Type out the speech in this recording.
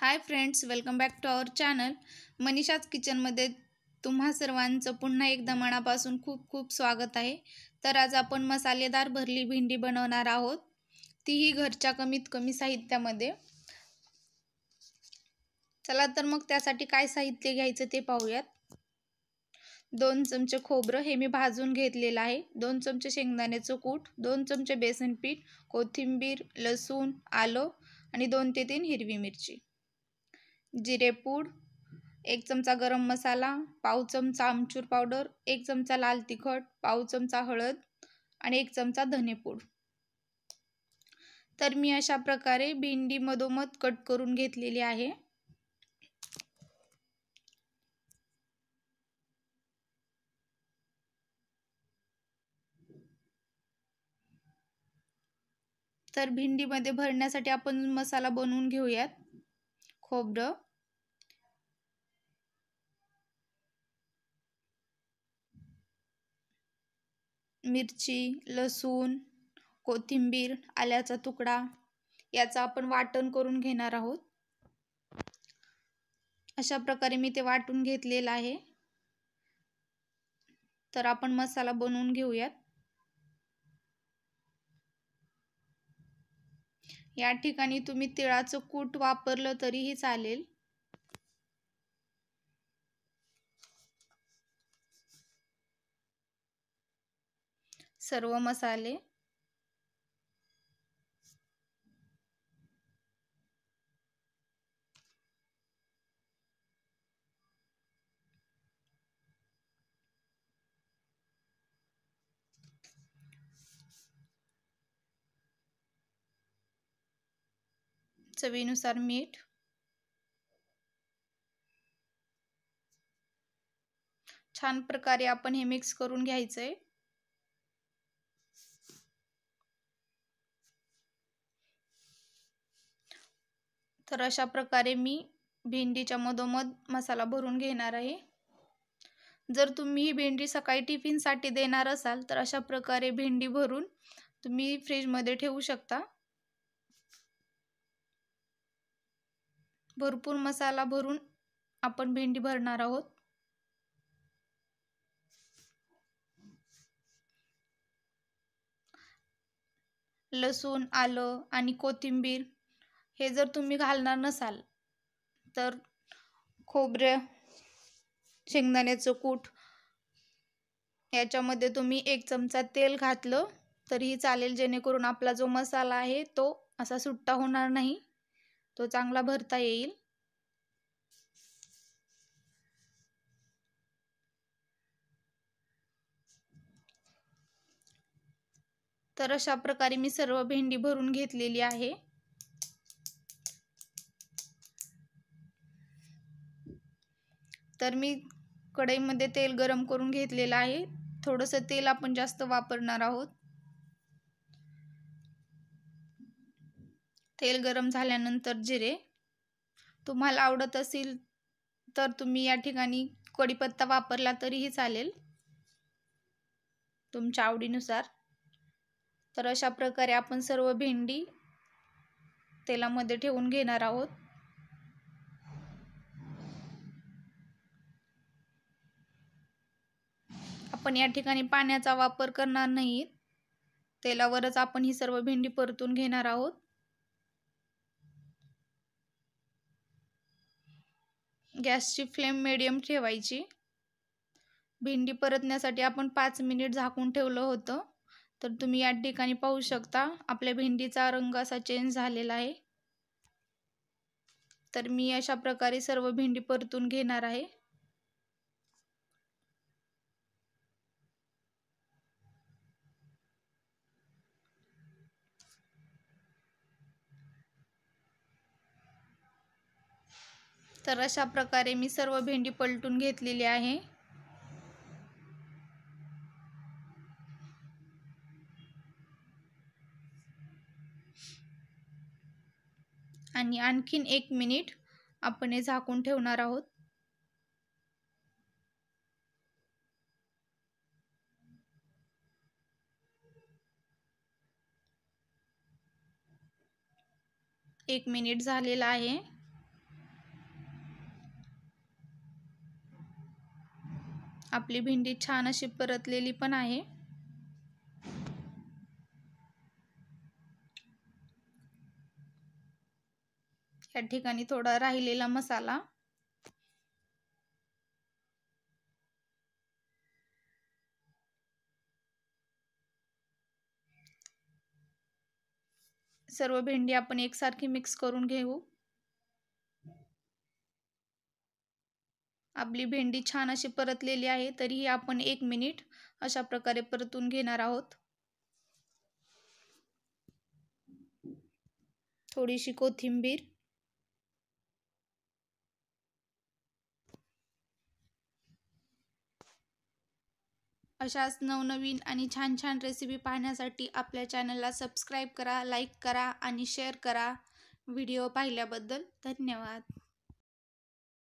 high friends welcome back to our channel मनीषाच किचनमध्ये तुम्हा सर्वांचं पुन्हा एकदा मनापासून खूप खूप स्वागत आहे तर आज आपण मसालेदार भरली भेंडी बनवणार आहोत तीही घरच्या कमीत कमी साहित्यामध्ये चला तर मग त्यासाठी काय साहित्य घ्यायचं ते पाहूयात दोन चमचे खोबरं हे मी भाजून घेतलेलं आहे दोन चमचे शेंगदाण्याचं कूट दोन चमचे बेसन पीठ कोथिंबीर लसूण आलं आणि दोन ते तीन हिरवी मिरची जिरेपूड एक चमचा गरम मसाला पाव चमचा आमचूर पावडर एक चमचा लाल तिखट पाव चमचा हळद आणि एक चमचा धनेपूड तर मी अशा प्रकारे भेंडी मधोमध कट करून घेतलेली आहे तर भेंडीमध्ये भरण्यासाठी आपण मसाला बनवून घेऊयात खोबरं मिरची लसूण कोथिंबीर आल्याचा तुकडा याचा आपण वाटण करून घेणार आहोत अशा प्रकारे मी ते वाटून घेतलेलं आहे तर आपण मसाला बनवून घेऊयात या ठिकाणी तुम्ही तिळाचं कूट वापरलं तरीही चालेल सर्व मसाले चवीनुसार मीठ छान प्रकारे आपण हे मिक्स करून घ्यायचंय तर अशा प्रकारे मी भेंडीच्या मधोमध मसाला भरून घेणार आहे जर तुम्ही ही भेंडी सकाळी टिफिनसाठी देणार असाल तर अशा प्रकारे भेंडी भरून तुम्ही फ्रीजमध्ये ठेवू शकता भरपूर मसाला भरून आपण भेंडी भरणार आहोत लसूण आलं आणि कोथिंबीर हे जर तुम्ही घालणार नसाल तर खोबरं शेंगदाण्याचं कूट याच्यामध्ये तुम्ही एक चमचा तेल घातलं तरीही चालेल जेणेकरून आपला जो मसाला आहे तो असा सुट्टा होणार नाही तो चांगला भरता येईल तर अशा प्रकारे मी सर्व भेंडी भरून घेतलेली आहे तर मी कढईमध्ये तेल गरम करून घेतलेलं आहे थोडंसं तेल आपण जास्त वापरणार आहोत तेल गरम झाल्यानंतर जिरे तुम्हाला आवडत असेल तर तुम्ही या ठिकाणी कढीपत्ता वापरला तरीही चालेल तुमच्या आवडीनुसार तर अशा प्रकारे आपण सर्व भेंडी तेलामध्ये ठेवून घेणार आहोत आपण या ठिकाणी पाण्याचा वापर करणार नाही तेलावरच आपण ही सर्व भेंडी परतून घेणार आहोत गॅसची फ्लेम मिडियम ठेवायची भेंडी परतण्यासाठी आपण पाच मिनिट झाकून ठेवलं होतं तर तुम्ही या ठिकाणी पाहू शकता आपल्या भेंडीचा रंग असा चेंज झालेला आहे तर मी अशा प्रकारे सर्व भेंडी परतून घेणार आहे तर अशा प्रकारे मी सर्व भेंडी पलटून घेतलेली आहे आणि आणखीन एक मिनिट आपण हे झाकून ठेवणार आहोत एक मिनिट झालेला आहे आपली भेंडी छान अशी परतलेली पण आहे या ठिकाणी थोडा राहिलेला मसाला सर्व भेंडी आपण एकसारखी मिक्स करून घेऊ आपली भेंडी छान अशी परतलेली आहे तरीही आपण एक मिनिट अशा प्रकारे परतून घेणार आहोत थोडीशी कोथिंबीर अशाच नवनवीन आणि छान छान रेसिपी पाहण्यासाठी आपल्या चॅनलला सबस्क्राईब करा लाईक करा आणि शेअर करा व्हिडिओ पाहिल्याबद्दल धन्यवाद